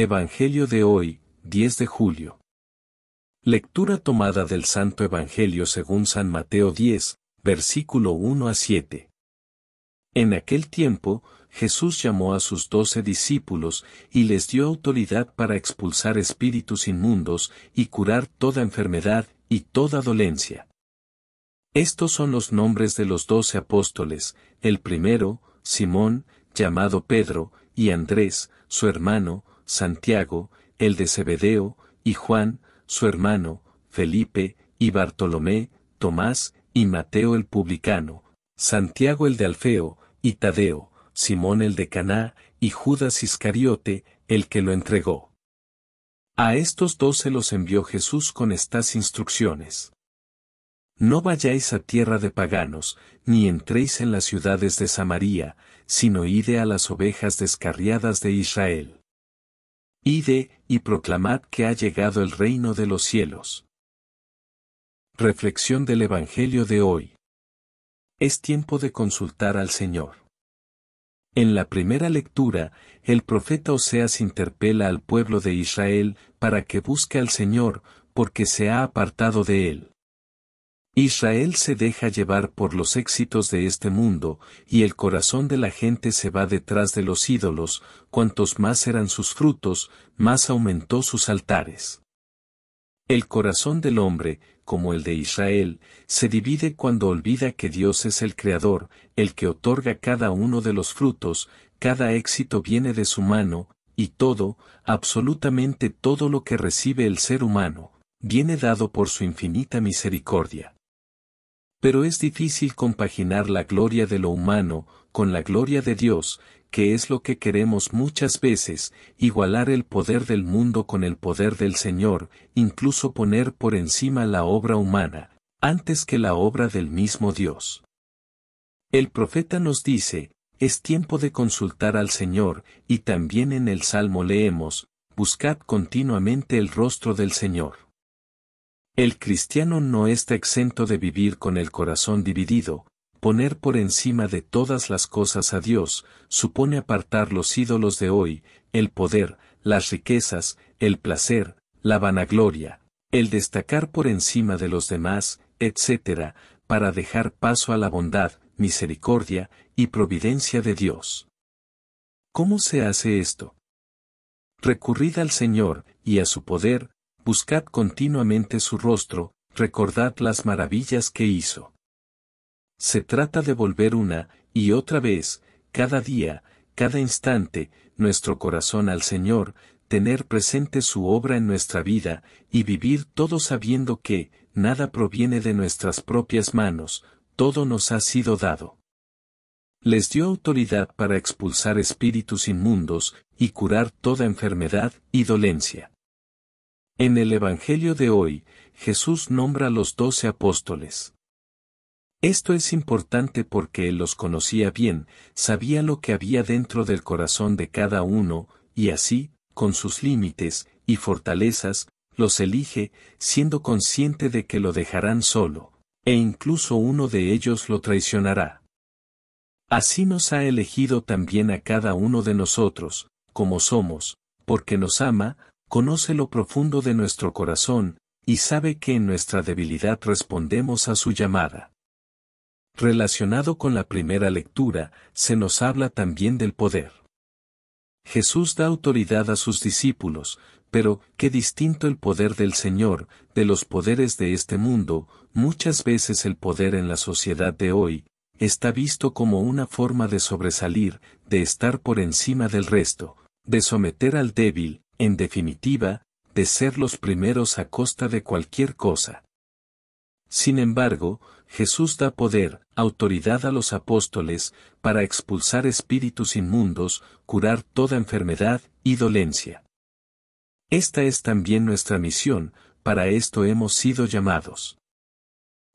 Evangelio de hoy, 10 de julio. Lectura tomada del Santo Evangelio según San Mateo 10, versículo 1 a 7. En aquel tiempo, Jesús llamó a sus doce discípulos y les dio autoridad para expulsar espíritus inmundos y curar toda enfermedad y toda dolencia. Estos son los nombres de los doce apóstoles, el primero, Simón, llamado Pedro, y Andrés, su hermano, Santiago, el de Zebedeo, y Juan, su hermano, Felipe, y Bartolomé, Tomás, y Mateo el publicano, Santiago el de Alfeo, y Tadeo, Simón el de Caná, y Judas Iscariote, el que lo entregó. A estos doce los envió Jesús con estas instrucciones. No vayáis a tierra de paganos, ni entréis en las ciudades de Samaria, sino ide a las ovejas descarriadas de Israel. Ide, y proclamad que ha llegado el reino de los cielos. Reflexión del Evangelio de hoy. Es tiempo de consultar al Señor. En la primera lectura, el profeta Oseas interpela al pueblo de Israel para que busque al Señor, porque se ha apartado de él. Israel se deja llevar por los éxitos de este mundo, y el corazón de la gente se va detrás de los ídolos, cuantos más eran sus frutos, más aumentó sus altares. El corazón del hombre, como el de Israel, se divide cuando olvida que Dios es el Creador, el que otorga cada uno de los frutos, cada éxito viene de su mano, y todo, absolutamente todo lo que recibe el ser humano, viene dado por su infinita misericordia. Pero es difícil compaginar la gloria de lo humano con la gloria de Dios, que es lo que queremos muchas veces, igualar el poder del mundo con el poder del Señor, incluso poner por encima la obra humana, antes que la obra del mismo Dios. El profeta nos dice, es tiempo de consultar al Señor, y también en el Salmo leemos, buscad continuamente el rostro del Señor. El cristiano no está exento de vivir con el corazón dividido, poner por encima de todas las cosas a Dios, supone apartar los ídolos de hoy, el poder, las riquezas, el placer, la vanagloria, el destacar por encima de los demás, etc., para dejar paso a la bondad, misericordia y providencia de Dios. ¿Cómo se hace esto? Recurrid al Señor y a su poder, buscad continuamente su rostro, recordad las maravillas que hizo. Se trata de volver una, y otra vez, cada día, cada instante, nuestro corazón al Señor, tener presente su obra en nuestra vida, y vivir todo sabiendo que, nada proviene de nuestras propias manos, todo nos ha sido dado. Les dio autoridad para expulsar espíritus inmundos, y curar toda enfermedad y dolencia. En el Evangelio de hoy, Jesús nombra a los doce apóstoles. Esto es importante porque él los conocía bien, sabía lo que había dentro del corazón de cada uno, y así, con sus límites y fortalezas, los elige, siendo consciente de que lo dejarán solo, e incluso uno de ellos lo traicionará. Así nos ha elegido también a cada uno de nosotros, como somos, porque nos ama, conoce lo profundo de nuestro corazón, y sabe que en nuestra debilidad respondemos a su llamada. Relacionado con la primera lectura, se nos habla también del poder. Jesús da autoridad a sus discípulos, pero qué distinto el poder del Señor, de los poderes de este mundo, muchas veces el poder en la sociedad de hoy, está visto como una forma de sobresalir, de estar por encima del resto, de someter al débil, en definitiva, de ser los primeros a costa de cualquier cosa. Sin embargo, Jesús da poder, autoridad a los apóstoles, para expulsar espíritus inmundos, curar toda enfermedad y dolencia. Esta es también nuestra misión, para esto hemos sido llamados.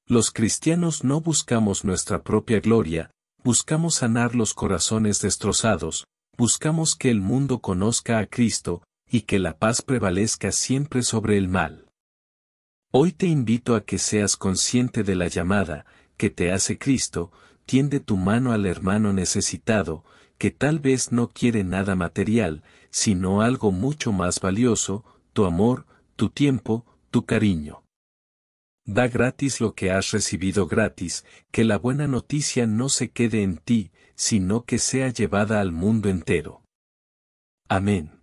Los cristianos no buscamos nuestra propia gloria, buscamos sanar los corazones destrozados, buscamos que el mundo conozca a Cristo, y que la paz prevalezca siempre sobre el mal. Hoy te invito a que seas consciente de la llamada que te hace Cristo, tiende tu mano al hermano necesitado, que tal vez no quiere nada material, sino algo mucho más valioso, tu amor, tu tiempo, tu cariño. Da gratis lo que has recibido gratis, que la buena noticia no se quede en ti, sino que sea llevada al mundo entero. Amén.